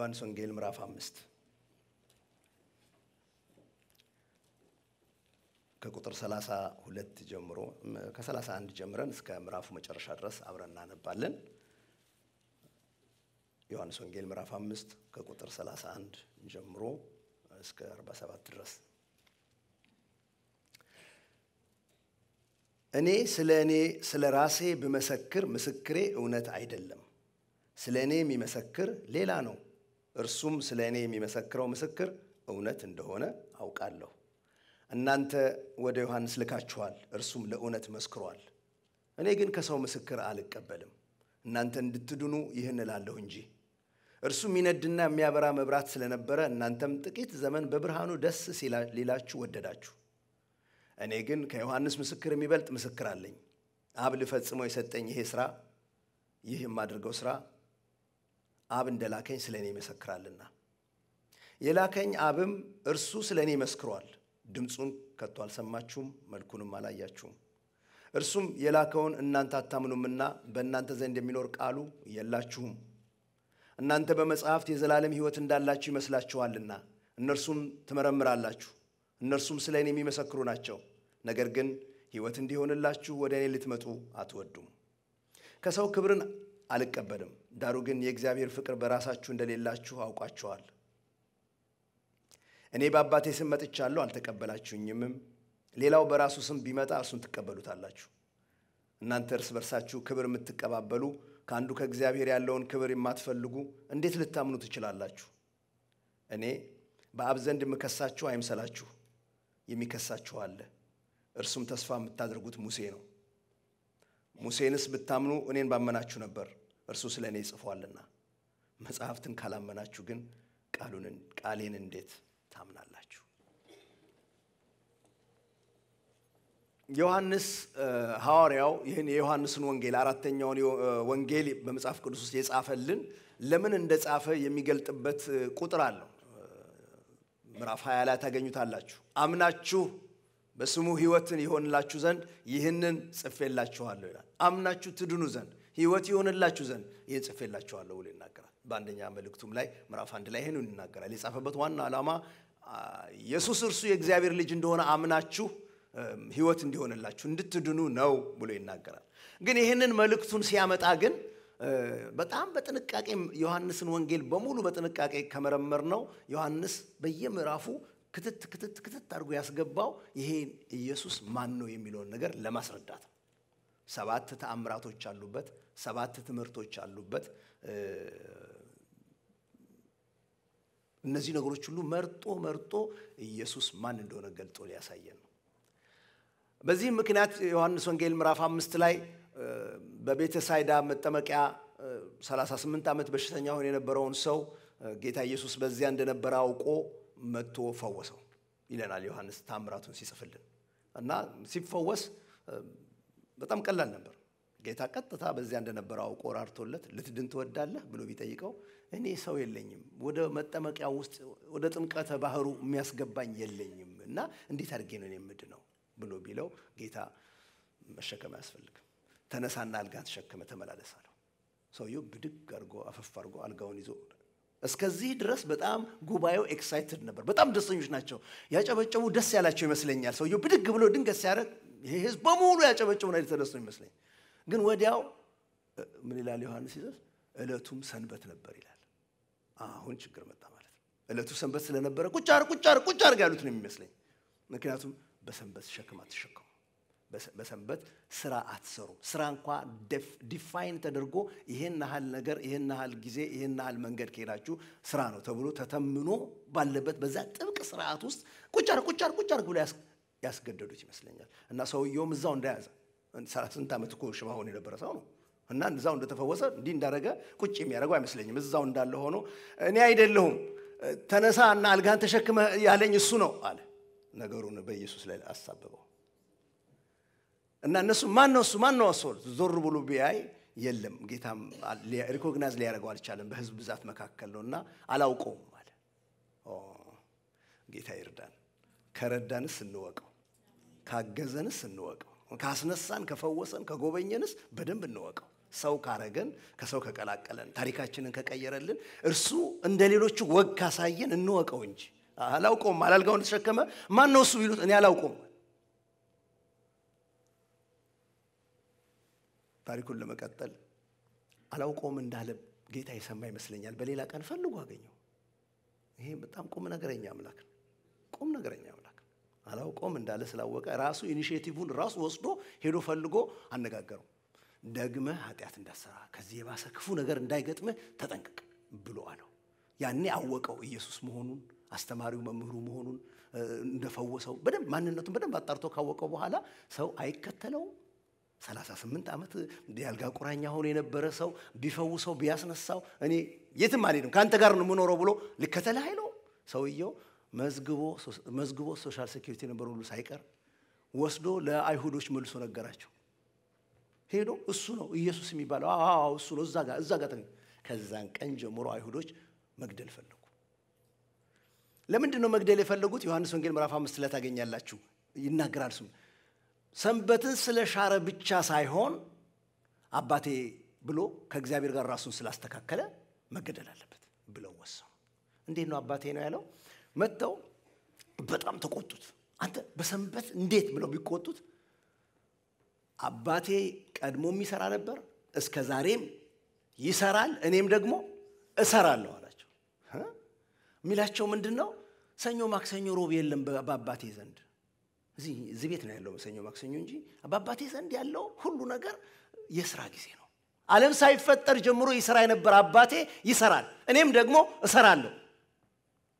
ዮሐንስ ወንጌል ምዕራፍ አምስት ከቁጥር 32 ጀምሮ ከ31 ጀምረን እስከ ምዕራፉ መጨረሻ ድረስ አብረን እናነባለን። ዮሐንስ ወንጌል ምዕራፍ 5 ከቁጥር 31 ጀምሮ እስከ 47 ድረስ። እኔ ስለ እኔ ስለ ራሴ ብመሰክር ምስክሬ እውነት አይደለም፣ ስለ እኔ የሚመሰክር ሌላ ነው እርሱም ስለ እኔ የሚመሰክረው ምስክር እውነት እንደሆነ አውቃለሁ። እናንተ ወደ ዮሐንስ ልካችኋል፣ እርሱም ለእውነት መስክሯል። እኔ ግን ከሰው ምስክር አልቀበልም፣ እናንተ እንድትድኑ ይህን እላለሁ እንጂ። እርሱ የሚነድና የሚያበራ መብራት ስለነበረ እናንተም ጥቂት ዘመን በብርሃኑ ደስ ሊላችሁ ወደዳችሁ። እኔ ግን ከዮሐንስ ምስክር የሚበልጥ ምስክር አለኝ። አብ ልፈጽመው የሰጠኝ ይሄ ስራ ይህ የማደርገው ስራ። አብ እንደላከኝ ስለ እኔ ይመሰክራልና የላከኝ አብም እርሱ ስለ እኔ መስክሯል። ድምፁን ከቶ አልሰማችሁም፣ መልኩንም አላያችሁም። እርሱም የላከውን እናንተ አታምኑምና በእናንተ ዘንድ የሚኖር ቃሉ የላችሁም። እናንተ በመጽሐፍት የዘላለም ሕይወት እንዳላችሁ ይመስላችኋልና እነርሱም ትመረምራላችሁ። እነርሱም ስለ እኔ የሚመሰክሩ ናቸው። ነገር ግን ሕይወት እንዲሆንላችሁ ወደ እኔ ልትመጡ አትወዱም። ከሰው ክብርን አልቀበልም ዳሩ ግን የእግዚአብሔር ፍቅር በራሳችሁ እንደሌላችሁ አውቋችኋል። እኔ በአባቴ ስም መጥቻለሁ፣ አልተቀበላችሁኝምም። ሌላው በራሱ ስም ቢመጣ እርሱን ትቀበሉታላችሁ። እናንተ እርስ በርሳችሁ ክብር የምትቀባበሉ ከአንዱ ከእግዚአብሔር ያለውን ክብር የማትፈልጉ እንዴት ልታምኑ ትችላላችሁ? እኔ በአብ ዘንድ የምከሳችሁ አይምሰላችሁ፣ የሚከሳችሁ አለ። እርሱም ተስፋ የምታደርጉት ሙሴ ነው። ሙሴንስ ብታምኑ እኔን ባመናችሁ ነበር። እርሱ ስለ እኔ ጽፏልና። መጽሐፍትን ካላመናችሁ ግን ቃሌን እንዴት ታምናላችሁ? ዮሐንስ ሐዋርያው ይህን የዮሐንስን ወንጌል አራተኛውን ወንጌል በመጽሐፍ ቅዱስ ውስጥ የጻፈልን ለምን እንደ ጻፈ የሚገልጥበት ቁጥር አለው። ምዕራፍ ሀያ ላይ ታገኙታላችሁ። አምናችሁ በስሙ ሕይወትን ይሆንላችሁ ዘንድ ይህንን ጽፌላችኋለሁ ይላል። አምናችሁ ትድኑ ዘንድ ህይወት ይሆንላችሁ ዘንድ ይህን ጽፌላችኋለሁ ብሎ ይናገራል። በአንደኛ መልእክቱም ላይ ምዕራፍ አንድ ላይ ይህንን ይናገራል። የጻፈበት ዋና ዓላማ ኢየሱስ እርሱ የእግዚአብሔር ልጅ እንደሆነ አምናችሁ ህይወት እንዲሆንላችሁ እንድትድኑ ነው ብሎ ይናገራል። ግን ይህንን መልእክቱን ሲያመጣ ግን በጣም በጥንቃቄ ዮሐንስን ወንጌል በሙሉ በጥንቃቄ ከመረመር ነው ዮሐንስ በየምዕራፉ ክትት ክትት ክትት አድርጎ ያስገባው ይሄ ኢየሱስ ማን ነው የሚለውን ነገር ለማስረዳት ሰባት ተአምራቶች አሉበት፣ ሰባት ትምህርቶች አሉበት። እነዚህ ነገሮች ሁሉ መርጦ መርጦ ኢየሱስ ማን እንደሆነ ገልጦ ሊያሳየን ነው። በዚህም ምክንያት ዮሐንስ ወንጌል ምዕራፍ አምስት ላይ በቤተ ሳይዳ መጠመቂያ 38 ዓመት በሽተኛ ሆኖ የነበረውን ሰው ጌታ ኢየሱስ በዚያ እንደነበረ አውቆ መጥቶ ፈወሰው ይለናል ዮሐንስ ታምራቱን ሲጽፍልን እና ሲፈወስ በጣም ቀላል ነበር። ጌታ ቀጥታ በዚያ እንደነበረ አውቆ ራርቶለት ልትድን ትወዳለህ ብሎ ቢጠይቀው እኔ ሰው የለኝም፣ ወደ መጠመቂያ ውስጥ ወደ ጥምቀተ ባህሩ የሚያስገባኝ የለኝም እና እንዴት አድርጌ ነው የምድነው ብሎ ቢለው ጌታ መሸከም አያስፈልግም፣ ተነሳና አልጋ ተሸከመ ተመላለስ አለው። ሰውየው ብድግ አድርጎ አፈፍ አድርጎ አልጋውን ይዞ እስከዚህ ድረስ በጣም ጉባኤው ኤክሳይትድ ነበር። በጣም ደስተኞች ናቸው። ያጨበጨቡ ደስ ያላቸው ይመስለኛል። ሰውየው ብድግ ብሎ ድንገት ሲያደርግ ይሄ ህዝብ በሙሉ ነው አይነት ነው ይመስለኝ። ግን ወዲያው ምን ይላል ዮሐንስ ይዘስ እለቱም ሰንበት ነበር ይላል። አሁን ችግር መጣ ማለት ነው። እለቱ ሰንበት ስለነበረ ቁጭ አር ቁጭ አር ቁጭ ያሉት ነው የሚመስለኝ። ምክንያቱም በሰንበት ሸክም አትሸከሙ፣ በሰንበት ስራ አትሰሩ። ስራ እንኳ ዲፋይን ተደርጎ ይህን ያህል ነገር፣ ይህን ያህል ጊዜ፣ ይህን ያህል መንገድ ከሄዳችሁ ስራ ነው ተብሎ ተተምኖ ባለበት በዛ ጥብቅ ስርዓት ውስጥ ቁጭ ቁጫር ቁጭ አር ቁጭ ብሎ ያስገደዱት ይመስለኛል። እና ሰውየውም እዛው እንደያዘ ስንት ዓመት እኮ ሽባ ሆኖ የነበረ ሰው ነው እና እዛው እንደተፈወሰ እንዲህ እንዳደረገ ቁጭ የሚያደርገው አይመስለኝም። እዛው እንዳለ ሆኖ እኔ አይደለሁም ተነሳ እና አልጋን ተሸክመ ያለኝ እሱ ነው አለ። ነገሩን በኢየሱስ ላይ አሳበበው እና እነሱ ማን ነው እሱ ማን ነው እሱ ዞር ብሎ ቢያይ የለም ጌታም ሪኮግናይዝ ሊያደርገው አልቻለም። በህዝብ ብዛት መካከል ነው እና አላውቀውም አለ። ጌታ ይርዳን። ከረዳንስ እንወቀው። ካገዘንስ እንወቀው። ካስነሳን፣ ከፈወሰን፣ ከጎበኘንስ በደንብ እንወቀው። ሰው ካረገን፣ ከሰው ከቀላቀለን፣ ታሪካችንን ከቀየረልን፣ እርሱ እንደ ሌሎቹ ወግ ካሳየን እንወቀው እንጂ አላውቀውም። አላልጋውን ተሸከመ ማን ነው እሱ ቢሉት እኔ አላውቀውም። ታሪኩን ለመቀጠል አላውቀውም እንዳለ ጌታ የሰማ ይመስለኛል። በሌላ ቀን ፈልጎ አገኘው። ይሄ በጣም ቁም ነገረኛ አምላክ ነው። ቁም ነገረኛ አላውቀውም እንዳለ ስላወቀ ራሱ ኢኒሽቲቭን ራሱ ወስዶ ሄዶ ፈልጎ አነጋገረው። ደግመህ ኃጢአት እንዳሰራ ከዚህ የባሰ ክፉ ነገር እንዳይገጥምህ ተጠንቀቅ ብሎ አለው። ያኔ አወቀው ኢየሱስ መሆኑን አስተማሪው መምህሩ መሆኑን እንደፈወሰው በደንብ ማንነቱን በደንብ አጣርቶ ካወቀው በኋላ ሰው አይከተለውም። 38 ዓመት የአልጋ ቁራኛ ሆኖ የነበረ ሰው ቢፈውሰው ቢያስነሳው እኔ የትም አልሄድም ከአንተ ጋር ነው የምኖረው ብሎ ልከተልህ አይለውም። ሰውየው መዝግቦ ሶሻል ሴኪሪቲ ነበር ሁሉ ሳይቀር ወስዶ ለአይሁዶች መልሶ ነገራቸው። ሄዶ እሱ ነው ኢየሱስ የሚባለው እሱ ነው እዛ ጋር እዛ ጋር ከዛን ቀን ጀምሮ አይሁዶች መግደል ፈለጉ። ለምንድን ነው መግደል የፈለጉት? ዮሐንስ ወንጌል ምዕራፍ አምስት ላይ ታገኛላችሁ። ይናገራል። እሱም ሰንበትን ስለ ሻረ ብቻ ሳይሆን አባቴ ብሎ ከእግዚአብሔር ጋር ራሱን ስላስተካከለ መገደል አለበት ብለው ወሰኑ። እንዴት ነው አባቴ ነው ያለው? መጥተው በጣም ተቆጡት። አንተ በሰንበት እንዴት ብለው ቢቆጡት አባቴ ቀድሞ የሚሰራ ነበር፣ እስከ ዛሬም ይሰራል፣ እኔም ደግሞ እሰራለሁ አላቸው። የሚላቸው ምንድን ነው? ሰኞ፣ ማክሰኞ፣ ሮብ የለም በአባቴ ዘንድ። እዚህ ቤት ነው ያለው ሰኞ፣ ማክሰኞ እንጂ በአባቴ ዘንድ ያለው ሁሉ ነገር የስራ ጊዜ ነው። ዓለም ሳይፈጠር ጀምሮ ይሰራ የነበረ አባቴ ይሰራል፣ እኔም ደግሞ እሰራለሁ።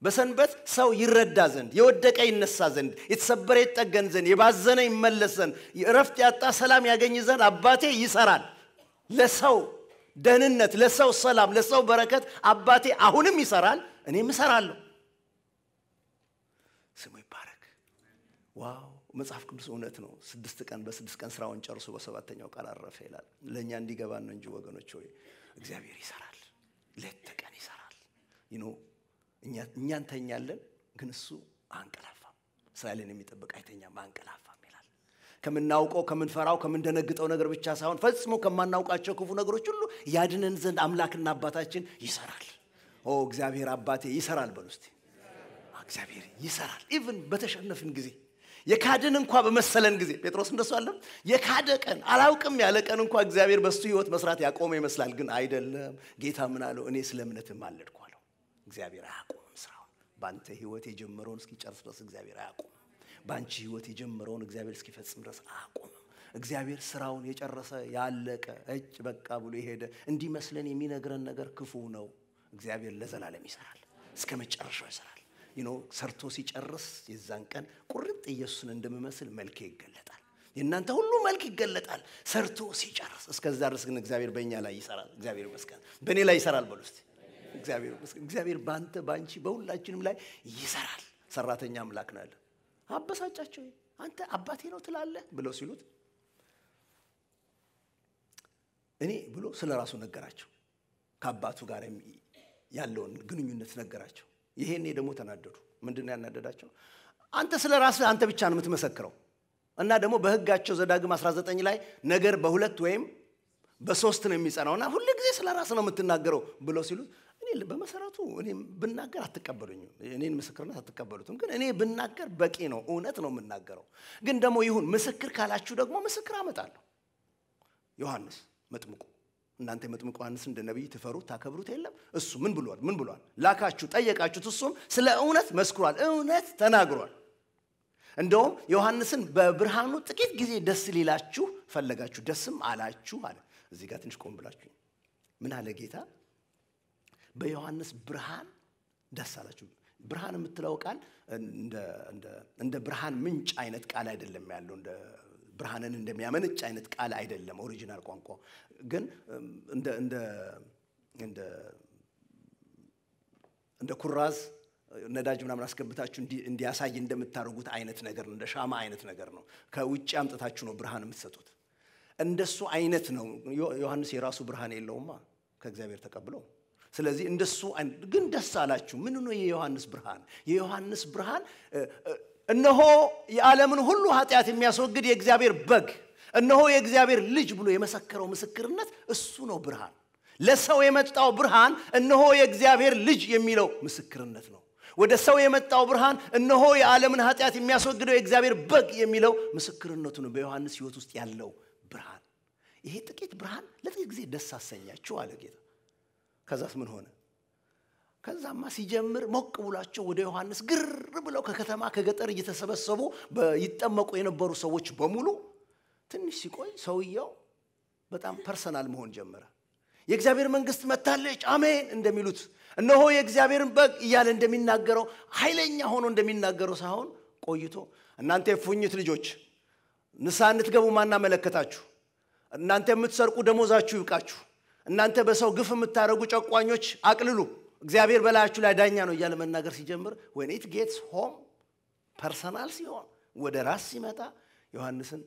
በሰንበት ሰው ይረዳ ዘንድ የወደቀ ይነሳ ዘንድ የተሰበረ ይጠገን ዘንድ የባዘነ ይመለስ ዘንድ እረፍት ያጣ ሰላም ያገኝ ዘንድ አባቴ ይሰራል። ለሰው ደህንነት፣ ለሰው ሰላም፣ ለሰው በረከት አባቴ አሁንም ይሰራል፣ እኔም እሰራለሁ። ስሙ ይባረክ። ዋው መጽሐፍ ቅዱስ እውነት ነው። ስድስት ቀን በስድስት ቀን ስራውን ጨርሶ በሰባተኛው ቃል አረፈ ይላል። ለእኛ እንዲገባ ነው እንጂ ወገኖች ሆይ እግዚአብሔር ይሰራል፣ ሌት ተቀን ይሰራል። እኛ እንተኛለን፣ ግን እሱ አንቀላፋም። እስራኤልን የሚጠብቅ አይተኛም፣ አንቀላፋም ይላል። ከምናውቀው ከምንፈራው፣ ከምንደነግጠው ነገር ብቻ ሳይሆን ፈጽሞ ከማናውቃቸው ክፉ ነገሮች ሁሉ ያድነን ዘንድ አምላክና አባታችን ይሰራል። ኦ እግዚአብሔር አባቴ ይሰራል በሉ እስቲ። እግዚአብሔር ይሰራል። ኢቭን በተሸነፍን ጊዜ የካድን እንኳ በመሰለን ጊዜ ጴጥሮስ እንደሱ አለ የካደ ቀን አላውቅም ያለ ቀን እንኳ እግዚአብሔር በሱ ህይወት መስራት ያቆመ ይመስላል። ግን አይደለም። ጌታ ምን አለው? እኔ ስለ እምነት ማለድኳል እግዚአብሔር አያቆምም ስራውን። በአንተ ህይወት የጀመረውን እስኪጨርስ ድረስ እግዚአብሔር አያቆምም። በአንቺ ህይወት የጀመረውን እግዚአብሔር እስኪፈጽም ድረስ አያቆምም። እግዚአብሔር ስራውን የጨረሰ ያለቀ እጭ በቃ ብሎ የሄደ እንዲመስለን የሚነግረን ነገር ክፉ ነው። እግዚአብሔር ለዘላለም ይሰራል፣ እስከ መጨረሻው ይሰራል። ይኖ ሰርቶ ሲጨርስ የዛን ቀን ቁርጥ ኢየሱስን እንደምመስል መልኬ ይገለጣል። የእናንተ ሁሉ መልክ ይገለጣል ሰርቶ ሲጨርስ። እስከዛ ድረስ ግን እግዚአብሔር በእኛ ላይ ይሰራል። እግዚአብሔር ይመስገን። በእኔ ላይ ይሰራል በሉ እስቲ እግዚአብሔር ይመስገን። እግዚአብሔር በአንተ በአንቺ በሁላችንም ላይ ይሰራል። ሰራተኛ አምላክ ነው ያለ። አበሳጫቸው። አንተ አባቴ ነው ትላለህ ብለው ሲሉት እኔ ብሎ ስለ ራሱ ነገራቸው። ከአባቱ ጋር ያለውን ግንኙነት ነገራቸው። ይሄኔ ደግሞ ተናደዱ። ምንድን ነው ያናደዳቸው? አንተ ስለ ራስህ አንተ ብቻ ነው የምትመሰክረው እና ደግሞ በህጋቸው ዘዳግም 19 ላይ ነገር በሁለት ወይም በሶስት ነው የሚጸናውና ሁል ጊዜ ስለ ራስ ነው የምትናገረው ብሎ ሲሉት እኔ በመሰረቱ እኔ ብናገር አትቀበሉኝም፣ እኔን ምስክርነት አትቀበሉትም። ግን እኔ ብናገር በቂ ነው፣ እውነት ነው የምናገረው። ግን ደግሞ ይሁን ምስክር ካላችሁ ደግሞ ምስክር አመጣለሁ። ዮሐንስ መጥምቁ እናንተ የመጥምቅ ዮሐንስ እንደ ነቢይ ትፈሩት ታከብሩት የለም? እሱ ምን ብሏል? ምን ብሏል? ላካችሁ፣ ጠየቃችሁት፣ እሱም ስለ እውነት መስክሯል፣ እውነት ተናግሯል። እንደውም ዮሐንስን በብርሃኑ ጥቂት ጊዜ ደስ ሊላችሁ ፈለጋችሁ፣ ደስም አላችሁ አለ። እዚህ ጋር ትንሽ ቆም ብላችሁ ምን አለ ጌታ በዮሐንስ ብርሃን ደስ አላችሁ። ብርሃን የምትለው ቃል እንደ ብርሃን ምንጭ አይነት ቃል አይደለም ያለው እንደ ብርሃንን እንደሚያመነጭ አይነት ቃል አይደለም። ኦሪጂናል ቋንቋ ግን እንደ ኩራዝ ነዳጅ ምናምን አስገብታችሁ እንዲያሳይ እንደምታደርጉት አይነት ነገር እንደ ሻማ አይነት ነገር ነው። ከውጭ አምጥታችሁ ነው ብርሃን የምትሰጡት። እንደሱ አይነት ነው። ዮሐንስ የራሱ ብርሃን የለውማ ከእግዚአብሔር ተቀብለው ስለዚህ እንደሱ ግን ደስ አላችሁ። ምን ነው የዮሐንስ ብርሃን? የዮሐንስ ብርሃን እነሆ የዓለምን ሁሉ ኃጢአት የሚያስወግድ የእግዚአብሔር በግ እነሆ የእግዚአብሔር ልጅ ብሎ የመሰከረው ምስክርነት እሱ ነው ብርሃን። ለሰው የመጣው ብርሃን እነሆ የእግዚአብሔር ልጅ የሚለው ምስክርነት ነው። ወደ ሰው የመጣው ብርሃን እነሆ የዓለምን ኃጢአት የሚያስወግደው የእግዚአብሔር በግ የሚለው ምስክርነቱ ነው። በዮሐንስ ህይወት ውስጥ ያለው ብርሃን ይሄ ጥቂት ብርሃን ለጥቂት ጊዜ ደስ አሰኛችሁ አለ ጌታ። ከዛስ ምን ሆነ? ከዛማ ሲጀምር ሞቅ ብሏቸው ወደ ዮሐንስ ግር ብለው ከከተማ ከገጠር እየተሰበሰቡ ይጠመቁ የነበሩ ሰዎች በሙሉ ትንሽ ሲቆይ ሰውየው በጣም ፐርሰናል መሆን ጀመረ። የእግዚአብሔር መንግስት መታለች አሜን እንደሚሉት እነሆ የእግዚአብሔርን በግ እያለ እንደሚናገረው ኃይለኛ ሆኖ እንደሚናገረው ሳይሆን ቆይቶ እናንተ የፉኝት ልጆች ንስሐ እንድትገቡ ማናመለከታችሁ? እናንተ የምትሰርቁ ደሞዛችሁ ይብቃችሁ እናንተ በሰው ግፍ የምታደርጉ ጨቋኞች አቅልሉ፣ እግዚአብሔር በላያችሁ ላይ ዳኛ ነው እያለ መናገር ሲጀምር ወን ኢት ጌትስ ሆም ፐርሰናል ሲሆን ወደ ራስ ሲመጣ ዮሐንስን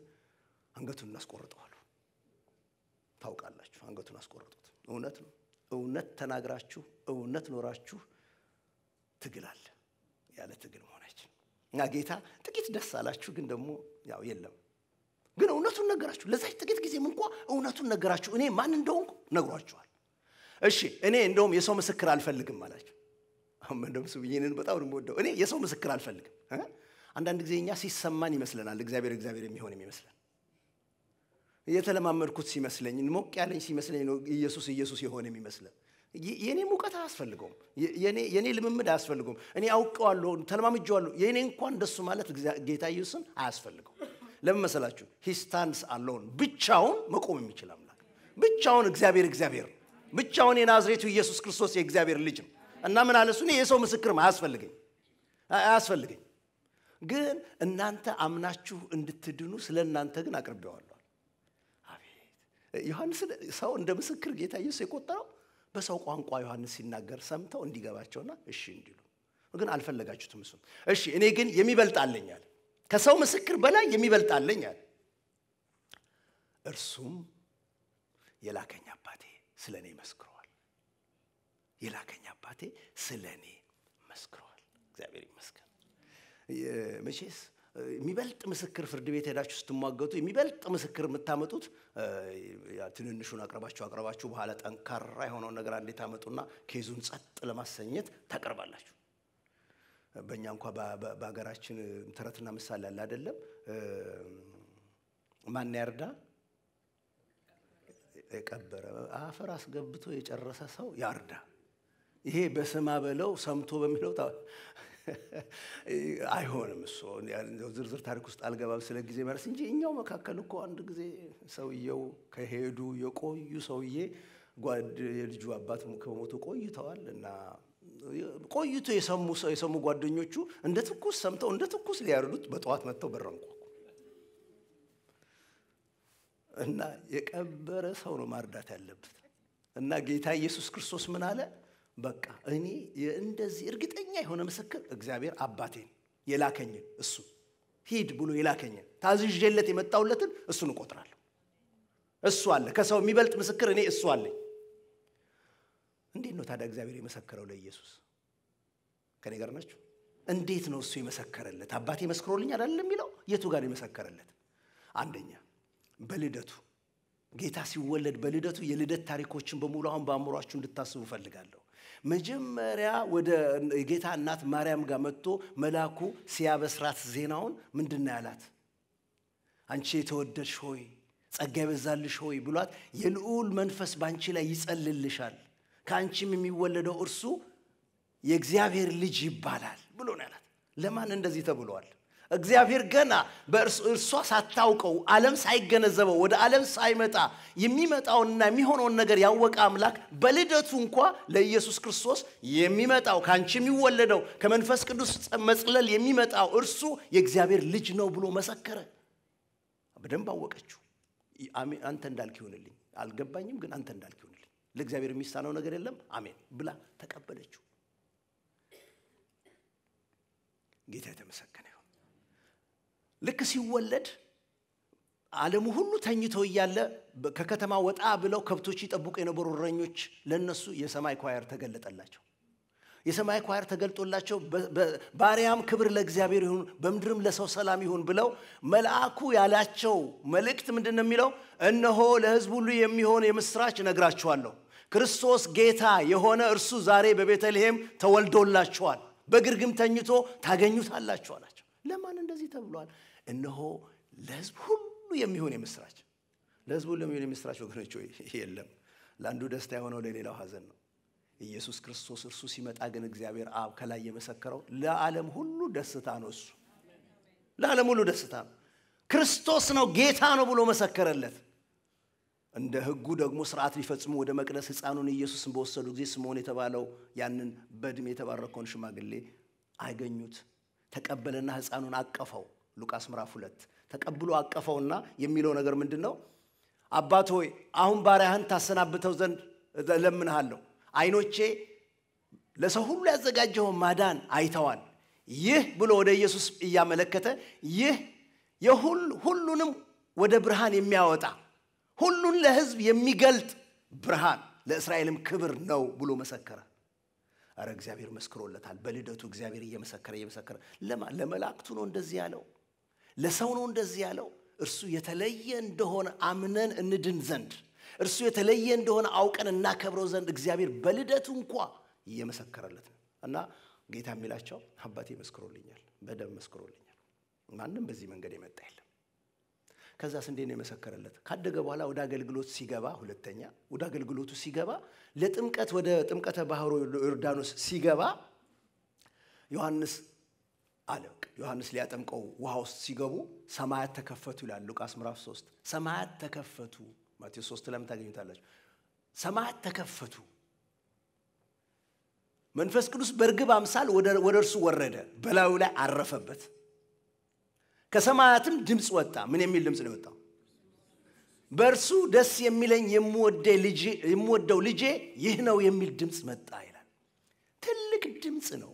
አንገቱን እናስቆርጠዋሉ። ታውቃላችሁ፣ አንገቱን አስቆርጡት። እውነት ነው። እውነት ተናግራችሁ እውነት ኖራችሁ ትግል አለ። ያለ ትግል መሆናችን እና ጌታ ጥቂት ደስ አላችሁ፣ ግን ደግሞ ያው የለም ግን እውነቱን ነገራችሁ። ለዛች ጥቂት ጊዜም እንኳ እውነቱን ነገራችሁ። እኔ ማን እንደሆንኩ ነግሯችኋል። እሺ እኔ እንደውም የሰው ምስክር አልፈልግም አላችሁ። አመንደም ስብኝንን በጣም ነው የምወደው። እኔ የሰው ምስክር አልፈልግም። አንዳንድ ጊዜ እኛ ሲሰማን ይመስለናል እግዚአብሔር እግዚአብሔር የሚሆን ይመስለን እየተለማመድኩት ሲመስለኝ ሞቅ ያለኝ ሲመስለኝ ነው ኢየሱስ ኢየሱስ የሆነ የሚመስለን። የእኔ ሙቀት አያስፈልገውም። የእኔ ልምምድ አያስፈልገውም። እኔ አውቀዋለሁ፣ ተለማምጀዋለሁ። የእኔ እንኳን እንደሱ ማለት ጌታ ኢየሱስን አያስፈልገው ለምን መሰላችሁ? ሂስታንስ አለውን ብቻውን መቆም የሚችል አምላክ ብቻውን እግዚአብሔር እግዚአብሔር ብቻውን የናዝሬቱ ኢየሱስ ክርስቶስ የእግዚአብሔር ልጅ ነው እና ምን አለ እሱ የሰው ምስክርም አያስፈልገኝ አያስፈልገኝ ግን እናንተ አምናችሁ እንድትድኑ ስለ እናንተ ግን አቅርቤዋለሁ። አቤት ዮሐንስ ሰው እንደ ምስክር ጌታ ኢየሱስ የቆጠረው በሰው ቋንቋ ዮሐንስ ሲናገር ሰምተው እንዲገባቸውና እሺ እንዲሉ ግን አልፈለጋችሁትም። እሱም እሺ እኔ ግን የሚበልጥ አለኛል ከሰው ምስክር በላይ አለኝ አለ። እርሱም የላከኝ አባቴ ስለ እኔ መስክሯል። የላከኝ አባቴ ስለ እኔ መስክሯል። እግዚአብሔር ይመስገን። መቼስ የሚበልጥ ምስክር ፍርድ ቤት ሄዳችሁ ስትሟገቱ የሚበልጥ ምስክር የምታመጡት ትንንሹን አቅርባችሁ አቅርባችሁ በኋላ ጠንካራ የሆነውን ነገር አንዴ ታመጡና ኬዙን ጸጥ ለማሰኘት ታቀርባላችሁ። በእኛ እንኳ በሀገራችን ተረትና ምሳሌ አለ አይደለም። ማን ያርዳ የቀበረ አፈር አስገብቶ የጨረሰ ሰው ያርዳ። ይሄ በስማ በለው ሰምቶ በሚለው አይሆንም። እሱ ዝርዝር ታሪክ ውስጥ አልገባም ስለ ጊዜ መረስ እንጂ እኛው መካከል እኮ አንድ ጊዜ ሰውየው ከሄዱ የቆዩ ሰውዬ ጓድ የልጁ አባት ከሞቱ ቆይተዋል እና ቆይቶ የሰሙ የሰሙ ጓደኞቹ እንደ ትኩስ ሰምተው እንደ ትኩስ ሊያርዱት በጠዋት መጥተው በረንኩ እና የቀበረ ሰው ነው ማርዳት ያለበት። እና ጌታ ኢየሱስ ክርስቶስ ምን አለ? በቃ እኔ እንደዚህ እርግጠኛ የሆነ ምስክር እግዚአብሔር አባቴን የላከኝን እሱ ሂድ ብሎ የላከኝን ታዝዤለት የመጣውለትን እሱን እቆጥራለሁ። እሱ አለ። ከሰው የሚበልጥ ምስክር እኔ እሱ አለኝ። እንዴት ነው ታዲያ እግዚአብሔር የመሰከረው ለኢየሱስ? ከኔ ጋር ናችሁ? እንዴት ነው እሱ የመሰከረለት? አባቴ መስክሮልኝ አይደለም የሚለው? የቱ ጋር የመሰከረለት? አንደኛ በልደቱ ጌታ ሲወለድ በልደቱ የልደት ታሪኮችን በሙሉ አሁን በአእምሯችሁ እንድታስቡ እፈልጋለሁ። መጀመሪያ ወደ ጌታ እናት ማርያም ጋር መጥቶ መልአኩ ሲያበስራት ዜናውን ምንድን ያላት? አንቺ የተወደድሽ ሆይ ጸጋ ይበዛልሽ ሆይ ብሏት የልዑል መንፈስ በአንቺ ላይ ይጸልልሻል ከአንቺም የሚወለደው እርሱ የእግዚአብሔር ልጅ ይባላል ብሎ ነው ያላት። ለማን እንደዚህ ተብሏል? እግዚአብሔር ገና እርሷ ሳታውቀው ዓለም ሳይገነዘበው ወደ ዓለም ሳይመጣ የሚመጣውንና የሚሆነውን ነገር ያወቀ አምላክ በልደቱ እንኳ ለኢየሱስ ክርስቶስ የሚመጣው ከአንቺ የሚወለደው ከመንፈስ ቅዱስ መጽለል የሚመጣው እርሱ የእግዚአብሔር ልጅ ነው ብሎ መሰከረ። በደንብ አወቀችው። አንተ እንዳልክ ይሆንልኝ፣ አልገባኝም፣ ግን አንተ እንዳልክ ይሆንልኝ። ለእግዚአብሔር የሚሳነው ነገር የለም አሜን ብላ ተቀበለችው ጌታ የተመሰገነ ይሁን ልክ ሲወለድ አለሙ ሁሉ ተኝቶ እያለ ከከተማ ወጣ ብለው ከብቶች ይጠብቁ የነበሩ እረኞች ለነሱ የሰማይ ኳየር ተገለጠላቸው የሰማይ ኳየር ተገልጦላቸው ባሪያም ክብር ለእግዚአብሔር ይሁን በምድርም ለሰው ሰላም ይሁን ብለው መልአኩ ያላቸው መልእክት ምንድን ነው የሚለው እነሆ ለህዝብ ሁሉ የሚሆን የምስራች እነግራችኋለሁ ክርስቶስ ጌታ የሆነ እርሱ ዛሬ በቤተልሔም ተወልዶላችኋል፣ በግርግም ተኝቶ ታገኙታላችሁ አላቸው። ለማን እንደዚህ ተብሏል? እነሆ ለሕዝብ ሁሉ የሚሆን የምስራች። ለሕዝብ ሁሉ የሚሆን የምስራች ወገኖች የለም። ለአንዱ ደስታ የሆነው ለሌላው ሀዘን ነው። ኢየሱስ ክርስቶስ እርሱ ሲመጣ ግን እግዚአብሔር አብ ከላይ የመሰከረው ለዓለም ሁሉ ደስታ ነው። እሱ ለዓለም ሁሉ ደስታ ነው። ክርስቶስ ነው ጌታ ነው ብሎ መሰከረለት። እንደ ህጉ ደግሞ ስርዓት ሊፈጽሙ ወደ መቅደስ ህፃኑን ኢየሱስን በወሰዱ ጊዜ ስምዖን የተባለው ያንን በእድሜ የተባረከውን ሽማግሌ አገኙት። ተቀበለና ህፃኑን አቀፈው። ሉቃስ ምዕራፍ ሁለት ተቀብሎ አቀፈውና የሚለው ነገር ምንድን ነው? አባት ሆይ አሁን ባሪያህን ታሰናብተው ዘንድ እለምንሃለሁ። አይኖቼ ለሰው ሁሉ ያዘጋጀውን ማዳን አይተዋል። ይህ ብሎ ወደ ኢየሱስ እያመለከተ ይህ የሁሉንም ወደ ብርሃን የሚያወጣ ሁሉን ለህዝብ የሚገልጥ ብርሃን ለእስራኤልም ክብር ነው ብሎ መሰከረ። አረ እግዚአብሔር መስክሮለታል። በልደቱ እግዚአብሔር እየመሰከረ እየመሰከረ ለመላእክቱ ነው እንደዚህ ያለው፣ ለሰው ነው እንደዚህ ያለው። እርሱ የተለየ እንደሆነ አምነን እንድን ዘንድ እርሱ የተለየ እንደሆነ አውቀን እናከብረው ዘንድ እግዚአብሔር በልደቱ እንኳ እየመሰከረለት ነው እና ጌታ የሚላቸው አባቴ መስክሮልኛል፣ በደም መስክሮልኛል። ማንም በዚህ መንገድ የመጣ የለም። ከዛስ እንዴት ነው የመሰከረለት? ካደገ በኋላ ወደ አገልግሎት ሲገባ፣ ሁለተኛ ወደ አገልግሎቱ ሲገባ፣ ለጥምቀት ወደ ጥምቀተ ባህሩ ዮርዳኖስ ሲገባ ዮሐንስ አለ ዮሐንስ ሊያጠምቀው ውሃ ውስጥ ሲገቡ ሰማያት ተከፈቱ ይላል ሉቃስ ምዕራፍ 3 ሰማያት ተከፈቱ ማቴዎስ 3 ላይም ታገኙታላችሁ ሰማያት ተከፈቱ መንፈስ ቅዱስ በእርግብ አምሳል ወደ እርሱ ወረደ በላዩ ላይ አረፈበት ከሰማያትም ድምፅ ወጣ። ምን የሚል ድምፅ ነው የወጣው? በእርሱ ደስ የሚለኝ የምወደው ልጄ ይህ ነው የሚል ድምፅ መጣ ይላል። ትልቅ ድምፅ ነው።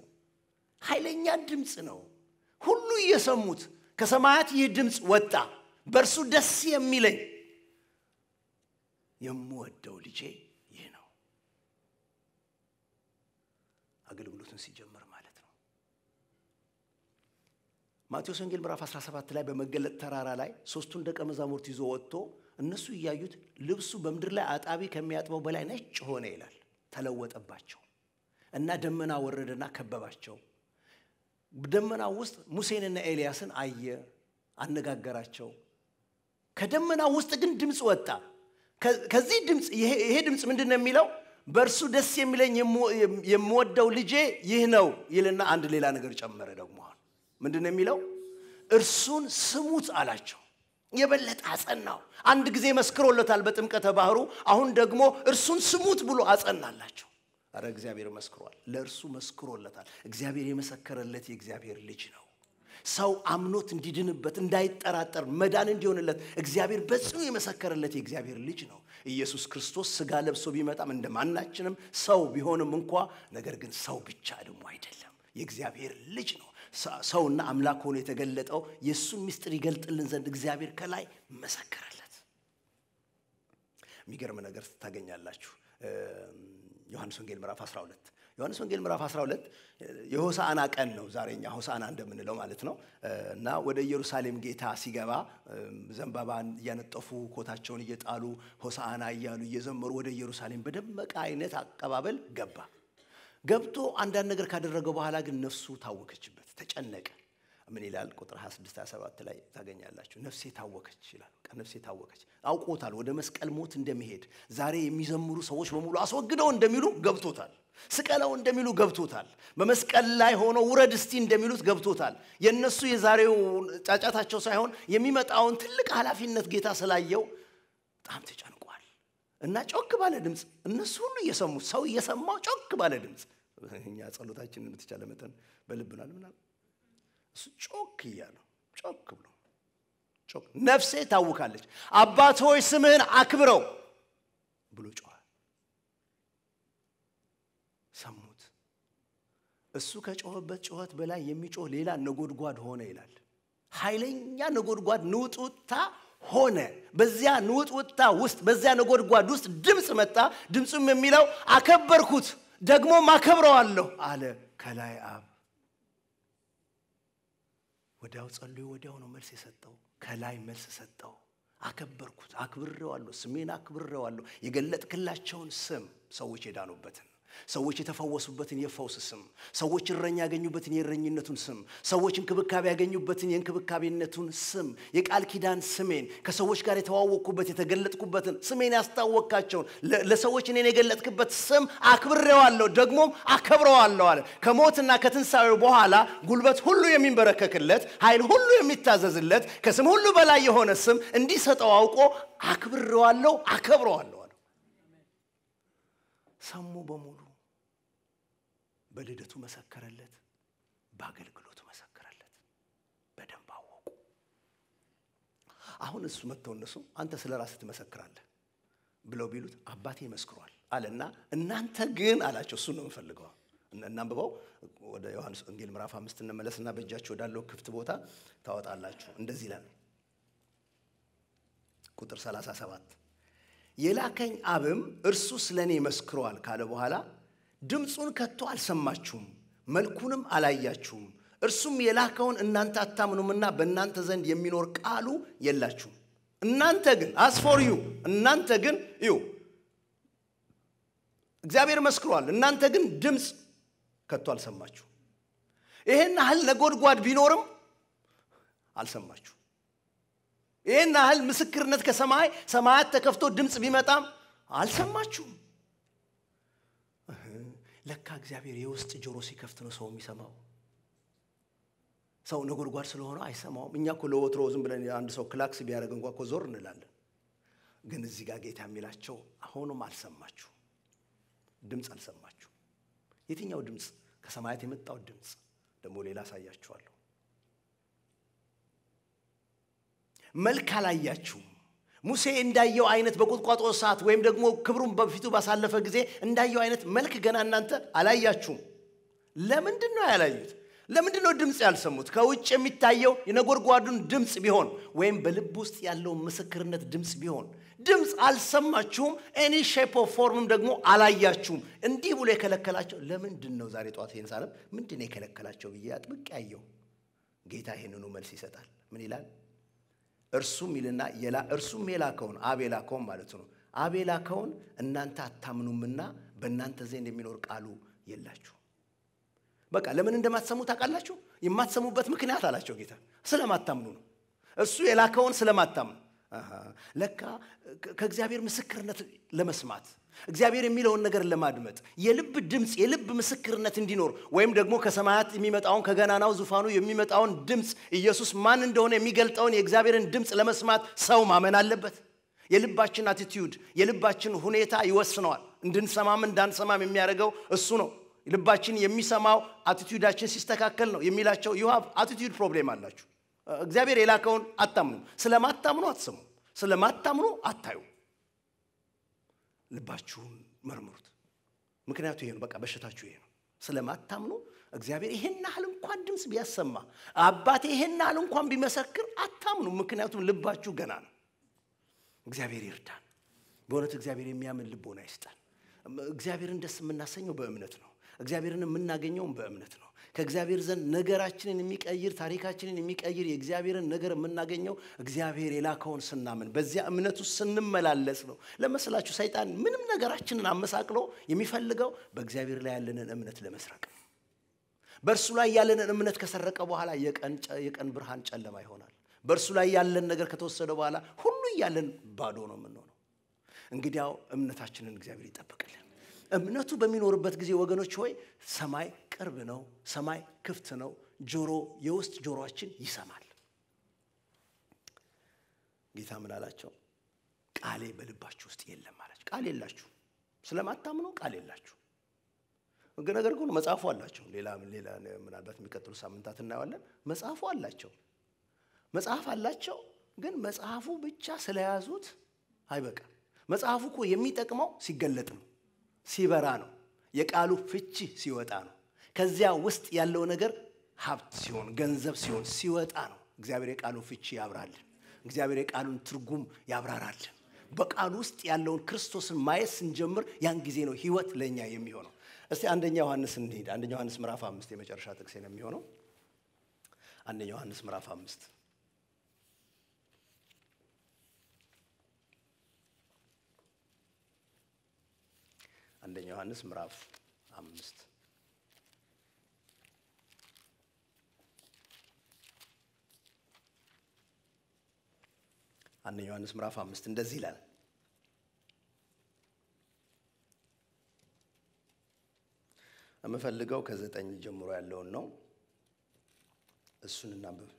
ኃይለኛ ድምፅ ነው። ሁሉ እየሰሙት ከሰማያት ይህ ድምፅ ወጣ። በእርሱ ደስ የሚለኝ የምወደው ልጄ ይህ ነው። አገልግሎቱን ሲጀምር ማቴዎስ ወንጌል ምዕራፍ 17 ላይ በመገለጥ ተራራ ላይ ሶስቱን ደቀ መዛሙርት ይዞ ወጥቶ እነሱ እያዩት ልብሱ በምድር ላይ አጣቢ ከሚያጥበው በላይ ነጭ ሆነ ይላል። ተለወጠባቸው እና ደመና ወረደና ከበባቸው። ደመና ውስጥ ሙሴንና ኤልያስን አየ፣ አነጋገራቸው። ከደመና ውስጥ ግን ድምፅ ወጣ። ከዚህ ድምፅ ይሄ ድምፅ ምንድን ነው የሚለው? በእርሱ ደስ የሚለኝ የምወደው ልጄ ይህ ነው ይልና አንድ ሌላ ነገር ጨመረ ደግሞ አሁን ምንድን ነው የሚለው? እርሱን ስሙት አላቸው። የበለጠ አጸናው። አንድ ጊዜ መስክሮለታል በጥምቀተ ባህሩ። አሁን ደግሞ እርሱን ስሙት ብሎ አጸናላቸው። አረ እግዚአብሔር መስክሯል፣ ለእርሱ መስክሮለታል። እግዚአብሔር የመሰከረለት የእግዚአብሔር ልጅ ነው። ሰው አምኖት እንዲድንበት እንዳይጠራጠር መዳን እንዲሆንለት እግዚአብሔር በጽኑ የመሰከረለት የእግዚአብሔር ልጅ ነው። ኢየሱስ ክርስቶስ ስጋ ለብሶ ቢመጣም እንደ ማናችንም ሰው ቢሆንም እንኳ ነገር ግን ሰው ብቻ ደግሞ አይደለም፣ የእግዚአብሔር ልጅ ነው። ሰውና አምላክ ሆኖ የተገለጠው የእሱን ምስጢር ይገልጥልን ዘንድ እግዚአብሔር ከላይ መሰከረለት። የሚገርም ነገር ታገኛላችሁ። ዮሐንስ ወንጌል ምዕራፍ 12 ዮሐንስ ወንጌል ምዕራፍ 12 የሆሳአና ቀን ነው። ዛሬኛ ሆሳአና እንደምንለው ማለት ነው እና ወደ ኢየሩሳሌም ጌታ ሲገባ ዘንባባን እያነጠፉ ኮታቸውን እየጣሉ ሆሳአና እያሉ እየዘመሩ ወደ ኢየሩሳሌም በደመቀ አይነት አቀባበል ገባ። ገብቶ አንዳንድ ነገር ካደረገ በኋላ ግን ነፍሱ ታወከችበት፣ ተጨነቀ። ምን ይላል? ቁጥር 26 27 ላይ ታገኛላችሁ። ነፍሴ ታወከች ይላል። ነፍሴ ታወከች። አውቆታል፣ ወደ መስቀል ሞት እንደሚሄድ ዛሬ የሚዘምሩ ሰዎች በሙሉ አስወግደው እንደሚሉ ገብቶታል። ስቀለው እንደሚሉ ገብቶታል። በመስቀል ላይ ሆኖ ውረድ እስቲ እንደሚሉት ገብቶታል። የእነሱ የዛሬው ጫጫታቸው ሳይሆን የሚመጣውን ትልቅ ኃላፊነት ጌታ ስላየው በጣም ተጫነ እና ጮክ ባለ ድምፅ እነሱ ሁሉ እየሰሙ ሰው እየሰማው ጮክ ባለ ድምፅ እኛ ጸሎታችንን በተቻለ መጠን በልብናል ምናል እሱ ጮክ እያለ ጮክ ብሎ ጮክ ነፍሴ ታውካለች አባት ሆይ ስምህን አክብረው ብሎ ጮኸ ሰሙት እሱ ከጮኸበት ጮኸት በላይ የሚጮህ ሌላ ነጎድጓድ ሆነ ይላል ኃይለኛ ነጎድጓድ ንውጡታ ሆነ። በዚያ ንውጥውጥታ ውስጥ በዚያ ነጎድጓድ ውስጥ ድምፅ መጣ። ድምፁም የሚለው አከበርኩት፣ ደግሞ ማከብረዋለሁ አለ ከላይ አብ። ወዲያው ጸልዮ ወዲያው ነው መልስ የሰጠው። ከላይ መልስ ሰጠው። አከበርኩት፣ አክብሬዋለሁ፣ ስሜን አክብሬዋለሁ፣ የገለጥክላቸውን ስም ሰዎች የዳኑበትን ሰዎች የተፈወሱበትን የፈውስ ስም፣ ሰዎች እረኛ ያገኙበትን የእረኝነቱን ስም፣ ሰዎች እንክብካቤ ያገኙበትን የእንክብካቤነቱን ስም፣ የቃል ኪዳን ስሜን፣ ከሰዎች ጋር የተዋወቅኩበት የተገለጥኩበትን ስሜን ያስታወቅካቸውን ለሰዎች እኔን የገለጥክበት ስም አክብሬዋለሁ፣ ደግሞም አከብረዋለሁ አለ። ከሞትና ከትንሣኤው በኋላ ጉልበት ሁሉ የሚንበረከክለት፣ ኃይል ሁሉ የሚታዘዝለት፣ ከስም ሁሉ በላይ የሆነ ስም እንዲሰጠው አውቆ አክብሬዋለሁ፣ አከብረዋለሁ ሰሙ በሙሉ በልደቱ መሰከረለት፣ በአገልግሎቱ መሰከረለት። በደንብ አወቁ። አሁን እሱ መጥተው እነሱ አንተ ስለ ራስህ ትመሰክራለህ ብለው ቢሉት አባቴ መስክሯል አለና እናንተ ግን አላቸው። እሱን ነው የምፈልገው። እናንብበው። ወደ ዮሐንስ ወንጌል ምዕራፍ አምስት እንመለስና በእጃችሁ ወዳለው ክፍት ቦታ ታወጣላችሁ። እንደዚህ ይላል ቁጥር 37 የላከኝ አብም እርሱ ስለ እኔ መስክሯል ካለ በኋላ ድምፁን ከቶ አልሰማችሁም፣ መልኩንም አላያችሁም፣ እርሱም የላከውን እናንተ አታምኑምና በእናንተ ዘንድ የሚኖር ቃሉ የላችሁም። እናንተ ግን አስፎር ዩ እናንተ ግን ዩ እግዚአብሔር መስክሯል፣ እናንተ ግን ድምፅ ከቶ አልሰማችሁ። ይሄን ያህል ነጎድጓድ ቢኖርም አልሰማችሁ። ይህን ያህል ምስክርነት ከሰማይ ሰማያት ተከፍቶ ድምፅ ቢመጣም አልሰማችሁም። ለካ እግዚአብሔር የውስጥ ጆሮ ሲከፍት ነው ሰው የሚሰማው። ሰው ነጎድጓድ ስለሆነ አይሰማውም። እኛ ኮ ለወትሮ ዝም ብለን አንድ ሰው ክላክስ ቢያደረግ እንኳ ኮ ዞር እንላለን። ግን እዚህ ጋር ጌታ የሚላቸው አሁንም አልሰማችሁ፣ ድምፅ አልሰማችሁ። የትኛው ድምፅ? ከሰማያት የመጣው ድምፅ። ደግሞ ሌላ አሳያችኋለሁ። መልክ አላያችሁም። ሙሴ እንዳየው አይነት በቁጥቋጦ ሰዓት ወይም ደግሞ ክብሩን በፊቱ ባሳለፈ ጊዜ እንዳየው አይነት መልክ ገና እናንተ አላያችሁም። ለምንድን ነው ያላዩት? ለምንድን ነው ድምፅ ያልሰሙት? ከውጭ የሚታየው የነጎድጓዱን ድምፅ ቢሆን ወይም በልብ ውስጥ ያለው ምስክርነት ድምፅ ቢሆን ድምፅ አልሰማችሁም፣ ኤኒ ሼፕ ኦፍ ፎርምም ደግሞ አላያችሁም። እንዲህ ብሎ የከለከላቸው ለምንድን ነው? ዛሬ ጠዋት ይህን ሳነብ ምንድን የከለከላቸው ብዬ አጥብቅ ያየው ጌታ ይህንኑ መልስ ይሰጣል። ምን ይላል? እርሱም ይልና እርሱም የላከውን አብ ማለት ነው። አብ የላከውን እናንተ አታምኑምና በእናንተ ዘንድ የሚኖር ቃሉ የላችሁ። በቃ ለምን እንደማትሰሙ ታውቃላችሁ። የማትሰሙበት ምክንያት አላቸው ጌታ፣ ስለማታምኑ ነው። እሱ የላከውን ስለማታምኑ ለካ ከእግዚአብሔር ምስክርነት ለመስማት እግዚአብሔር የሚለውን ነገር ለማድመጥ የልብ ድምፅ የልብ ምስክርነት እንዲኖር ወይም ደግሞ ከሰማያት የሚመጣውን ከገናናው ዙፋኑ የሚመጣውን ድምፅ ኢየሱስ ማን እንደሆነ የሚገልጠውን የእግዚአብሔርን ድምፅ ለመስማት ሰው ማመን አለበት። የልባችን አቲትዩድ የልባችን ሁኔታ ይወስነዋል። እንድንሰማም እንዳንሰማም የሚያደርገው እሱ ነው። ልባችን የሚሰማው አቲትዩዳችን ሲስተካከል ነው የሚላቸው ዩ አቲትዩድ ፕሮብሌም አላችሁ። እግዚአብሔር የላከውን አታምኑ። ስለማታምኑ አትሰሙ። ስለማታምኑ አታዩ። ልባችሁን መርምሩት። ምክንያቱ ይሄ ነው። በቃ በሽታችሁ ይሄ ነው። ስለማታምኑ እግዚአብሔር ይሄን ያህል እንኳን ድምፅ ቢያሰማ አባቴ ይሄን ያህል እንኳን ቢመሰክር አታምኑ። ምክንያቱም ልባችሁ ገና ነው። እግዚአብሔር ይርዳን። በእውነት እግዚአብሔር የሚያምን ልቦና ይስጠን። እግዚአብሔርን ደስ የምናሰኘው በእምነት ነው። እግዚአብሔርን የምናገኘውም በእምነት ነው። ከእግዚአብሔር ዘንድ ነገራችንን የሚቀይር ታሪካችንን የሚቀይር የእግዚአብሔርን ነገር የምናገኘው እግዚአብሔር የላከውን ስናምን በዚያ እምነቱ ስንመላለስ ነው። ለመስላችሁ ሰይጣን ምንም ነገራችንን አመሳቅሎ የሚፈልገው በእግዚአብሔር ላይ ያለንን እምነት ለመስረቅ ነው። በእርሱ ላይ ያለንን እምነት ከሰረቀ በኋላ የቀን ብርሃን ጨለማ ይሆናል። በእርሱ ላይ ያለን ነገር ከተወሰደ በኋላ ሁሉ እያለን ባዶ ነው የምንሆነው። እንግዲያው እምነታችንን እግዚአብሔር ይጠብቅልን። እምነቱ በሚኖርበት ጊዜ ወገኖች ሆይ ሰማይ ቅርብ ነው፣ ሰማይ ክፍት ነው፣ ጆሮ የውስጥ ጆሮአችን ይሰማል። ጌታ ምን አላቸው? ቃሌ በልባችሁ ውስጥ የለም አላቸው። ቃል የላችሁ ስለማታምኑ ቃል የላችሁ። ነገር ግን መጽሐፉ አላቸው። ሌላ ሌላ ምናልባት የሚቀጥሉ ሳምንታት እናየዋለን። መጽሐፉ አላቸው፣ መጽሐፍ አላቸው። ግን መጽሐፉ ብቻ ስለያዙት አይበቃም። መጽሐፉ እኮ የሚጠቅመው ሲገለጥ ነው፣ ሲበራ ነው፣ የቃሉ ፍቺ ሲወጣ ነው። ከዚያ ውስጥ ያለው ነገር ሀብት ሲሆን ገንዘብ ሲሆን ሲወጣ ነው እግዚአብሔር የቃሉን ፍቺ ያብራልን። እግዚአብሔር የቃሉን ትርጉም ያብራራልን። በቃሉ ውስጥ ያለውን ክርስቶስን ማየት ስንጀምር ያን ጊዜ ነው ህይወት ለእኛ የሚሆነው። እስቲ አንደኛ ዮሐንስ እንሄድ አንደኛ ዮሐንስ ምዕራፍ አምስት የመጨረሻ ጥቅሴ ነው የሚሆነው። አንደኛ ዮሐንስ ምዕራፍ አምስት አንደኛ ዮሐንስ ምዕራፍ አምስት አንደኛ ዮሐንስ ምዕራፍ አምስት እንደዚህ ይላል የምፈልገው ከዘጠኝ ጀምሮ ያለውን ነው እሱን እናንብብ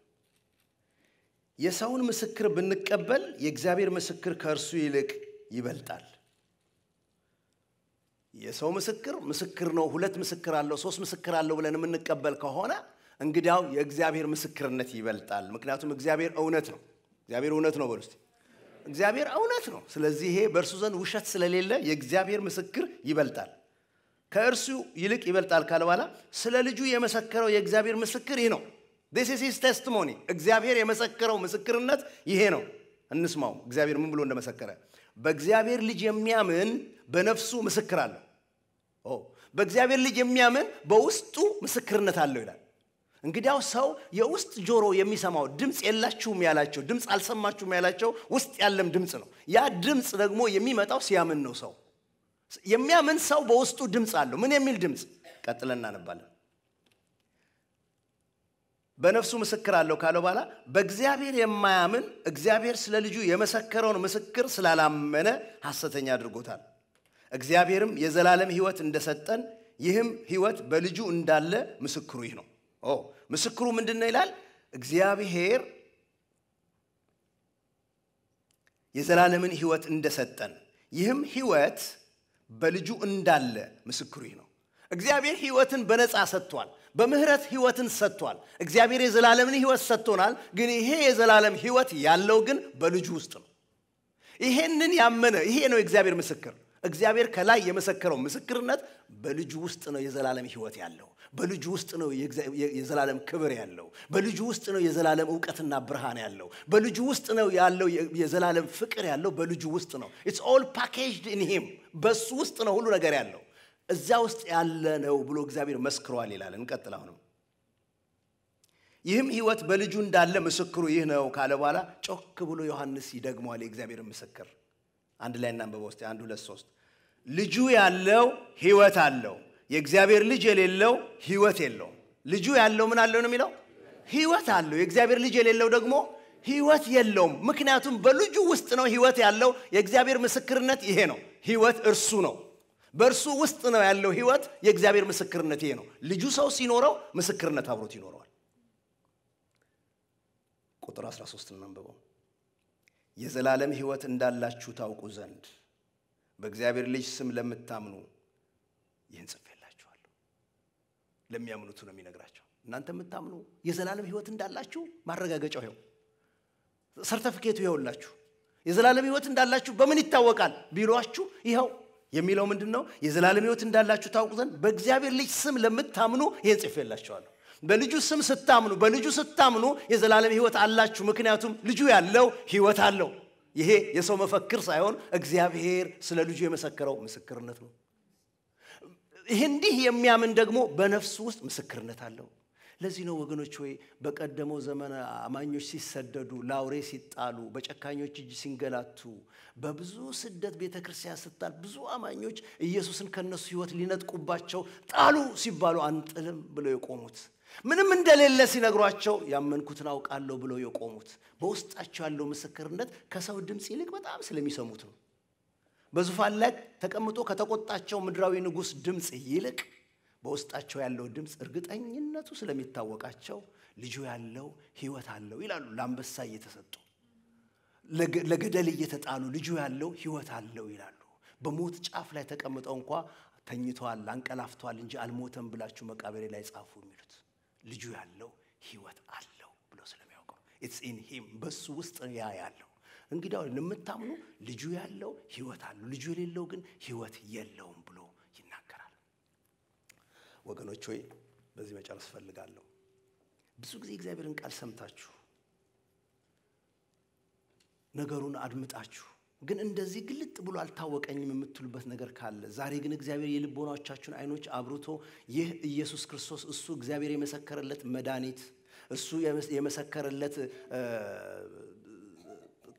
የሰውን ምስክር ብንቀበል የእግዚአብሔር ምስክር ከእርሱ ይልቅ ይበልጣል የሰው ምስክር ምስክር ነው ሁለት ምስክር አለው ሶስት ምስክር አለው ብለን የምንቀበል ከሆነ እንግዲያው የእግዚአብሔር ምስክርነት ይበልጣል ምክንያቱም እግዚአብሔር እውነት ነው እግዚአብሔር እውነት ነው በሉ እግዚአብሔር እውነት ነው። ስለዚህ ይሄ በእርሱ ዘንድ ውሸት ስለሌለ የእግዚአብሔር ምስክር ይበልጣል፣ ከእርሱ ይልቅ ይበልጣል ካለ በኋላ ስለ ልጁ የመሰከረው የእግዚአብሔር ምስክር ይህ ነው። ስ ቴስቲሞኒ። እግዚአብሔር የመሰከረው ምስክርነት ይሄ ነው። እንስማው። እግዚአብሔር ምን ብሎ እንደመሰከረ በእግዚአብሔር ልጅ የሚያምን በነፍሱ ምስክር አለው። በእግዚአብሔር ልጅ የሚያምን በውስጡ ምስክርነት አለው ይላል። እንግዲያው ሰው የውስጥ ጆሮ የሚሰማው ድምፅ የላችሁም ያላቸው ድምፅ አልሰማችሁም ያላቸው ውስጥ ያለም ድምፅ ነው። ያ ድምፅ ደግሞ የሚመጣው ሲያምን ነው። ሰው የሚያምን ሰው በውስጡ ድምፅ አለው። ምን የሚል ድምፅ? ቀጥለን እናነባለን። በነፍሱ ምስክር አለው ካለው በኋላ በእግዚአብሔር የማያምን እግዚአብሔር ስለ ልጁ የመሰከረውን ምስክር ስላላመነ ሐሰተኛ አድርጎታል። እግዚአብሔርም የዘላለም ህይወት እንደሰጠን ይህም ህይወት በልጁ እንዳለ ምስክሩ ይህ ነው። ኦ ምስክሩ ምንድን ነው ይላል? እግዚአብሔር የዘላለምን ህይወት እንደሰጠን ይህም ህይወት በልጁ እንዳለ ምስክሩ ይህ ነው። እግዚአብሔር ህይወትን በነፃ ሰጥቷል። በምህረት ህይወትን ሰጥቷል። እግዚአብሔር የዘላለምን ህይወት ሰጥቶናል። ግን ይሄ የዘላለም ህይወት ያለው ግን በልጁ ውስጥ ነው። ይሄንን ያመነ ይሄ ነው የእግዚአብሔር ምስክር። እግዚአብሔር ከላይ የመሰከረው ምስክርነት በልጁ ውስጥ ነው የዘላለም ህይወት ያለው። በልጁ ውስጥ ነው የዘላለም ክብር ያለው። በልጁ ውስጥ ነው የዘላለም እውቀትና ብርሃን ያለው። በልጁ ውስጥ ነው ያለው የዘላለም ፍቅር ያለው። በልጁ ውስጥ ነው። ኢትስ ኦል ፓኬጅድ ኢን ሂም። በሱ ውስጥ ነው ሁሉ ነገር ያለው። እዚያ ውስጥ ያለ ነው ብሎ እግዚአብሔር መስክሯል ይላል። እንቀጥል አሁንም ይህም ህይወት በልጁ እንዳለ ምስክሩ ይህ ነው ካለ በኋላ ጮክ ብሎ ዮሐንስ ይደግመዋል የእግዚአብሔር ምስክር አንድ ላይ እናንብበ ውስጥ አንድ ሁለት ሶስት ልጁ ያለው ህይወት አለው የእግዚአብሔር ልጅ የሌለው ህይወት የለውም ልጁ ያለው ምን አለው ነው የሚለው ህይወት አለው የእግዚአብሔር ልጅ የሌለው ደግሞ ህይወት የለውም ምክንያቱም በልጁ ውስጥ ነው ህይወት ያለው የእግዚአብሔር ምስክርነት ይሄ ነው ህይወት እርሱ ነው በእርሱ ውስጥ ነው ያለው ህይወት የእግዚአብሔር ምስክርነት ይሄ ነው ልጁ ሰው ሲኖረው ምስክርነት አብሮት ይኖረዋል ቁጥር 13 እናንብበው የዘላለም ሕይወት እንዳላችሁ ታውቁ ዘንድ በእግዚአብሔር ልጅ ስም ለምታምኑ ይህን ጽፌላችኋለሁ። ለሚያምኑት ነው የሚነግራቸው። እናንተ የምታምኑ የዘላለም ሕይወት እንዳላችሁ ማረጋገጫው ይኸው፣ ሰርተፍኬቱ ይኸውላችሁ። የዘላለም ሕይወት እንዳላችሁ በምን ይታወቃል ቢሏችሁ ይኸው የሚለው ምንድን ነው? የዘላለም ሕይወት እንዳላችሁ ታውቁ ዘንድ በእግዚአብሔር ልጅ ስም ለምታምኑ ይህን ጽፌላችኋለሁ። በልጁ ስም ስታምኑ በልጁ ስታምኑ የዘላለም ህይወት አላችሁ ምክንያቱም ልጁ ያለው ህይወት አለው ይሄ የሰው መፈክር ሳይሆን እግዚአብሔር ስለ ልጁ የመሰከረው ምስክርነት ነው ይህ እንዲህ የሚያምን ደግሞ በነፍሱ ውስጥ ምስክርነት አለው ለዚህ ነው ወገኖች ወይ በቀደመው ዘመን አማኞች ሲሰደዱ ላውሬ ሲጣሉ በጨካኞች እጅ ሲንገላቱ በብዙ ስደት ቤተ ክርስቲያን ስታል ብዙ አማኞች ኢየሱስን ከነሱ ህይወት ሊነጥቁባቸው ጣሉ ሲባሉ አንጥልም ብለው የቆሙት ምንም እንደሌለ ሲነግሯቸው ያመንኩትን አውቃለሁ ብለው የቆሙት በውስጣቸው ያለው ምስክርነት ከሰው ድምፅ ይልቅ በጣም ስለሚሰሙት ነው። በዙፋን ላይ ተቀምጦ ከተቆጣቸው ምድራዊ ንጉሥ ድምፅ ይልቅ በውስጣቸው ያለው ድምፅ እርግጠኝነቱ ስለሚታወቃቸው ልጁ ያለው ሕይወት አለው ይላሉ። ለአንበሳ እየተሰጡ ለገደል እየተጣሉ ልጁ ያለው ሕይወት አለው ይላሉ። በሞት ጫፍ ላይ ተቀምጠው እንኳ ተኝተዋል፣ አንቀላፍተዋል እንጂ አልሞተም ብላችሁ መቃብሬ ላይ ጻፉ የሚሉት ልጁ ያለው ህይወት አለው ብሎ ስለሚያውቀው ኢትስ ኢን ሂም በሱ ውስጥ ያ ያለው እንግዲያው ለምታምኑ ልጁ ያለው ህይወት አለው፣ ልጁ የሌለው ግን ህይወት የለውም ብሎ ይናገራል። ወገኖች ሆይ በዚህ መጨረስ እፈልጋለሁ። ብዙ ጊዜ እግዚአብሔርን ቃል ሰምታችሁ ነገሩን አድምጣችሁ ግን እንደዚህ ግልጥ ብሎ አልታወቀኝም የምትሉበት ነገር ካለ ዛሬ ግን እግዚአብሔር የልቦናዎቻችሁን አይኖች አብርቶ ይህ ኢየሱስ ክርስቶስ እሱ እግዚአብሔር የመሰከረለት መድኃኒት፣ እሱ የመሰከረለት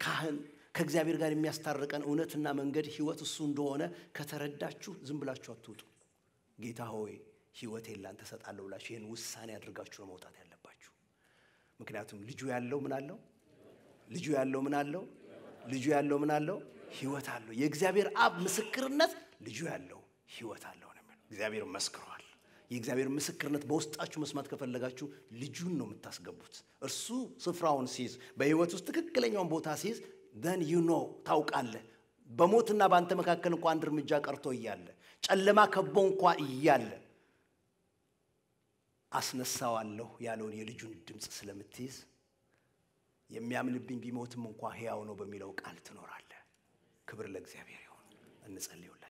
ካህን ከእግዚአብሔር ጋር የሚያስታርቀን እውነትና መንገድ ህይወት እሱ እንደሆነ ከተረዳችሁ ዝም ብላችሁ አትውጡ። ጌታ ሆይ ህይወቴን ላንተ እሰጣለሁ ብላችሁ ይህን ውሳኔ አድርጋችሁ ነው መውጣት ያለባችሁ። ምክንያቱም ልጁ ያለው ምን አለው? ልጁ ያለው ምን አለው? ልጁ ያለው ምን አለው? ህይወት አለው። የእግዚአብሔር አብ ምስክርነት ልጁ ያለው ህይወት አለው ነው የሚለው። እግዚአብሔር መስክሯል። የእግዚአብሔር ምስክርነት በውስጣችሁ መስማት ከፈለጋችሁ ልጁን ነው የምታስገቡት። እርሱ ስፍራውን ሲይዝ፣ በህይወት ውስጥ ትክክለኛውን ቦታ ሲይዝ ደን ዩ ኖ ታውቃለህ። በሞትና በአንተ መካከል እንኳ አንድ እርምጃ ቀርቶ እያለ ጨለማ ከቦ እንኳ እያለ አስነሳዋለሁ ያለውን የልጁን ድምፅ ስለምትይዝ የሚያምንብኝ ቢሞትም እንኳ ሕያው ነው በሚለው ቃል ትኖራለህ። ክብር ለእግዚአብሔር ይሁን። እንጸልዩ።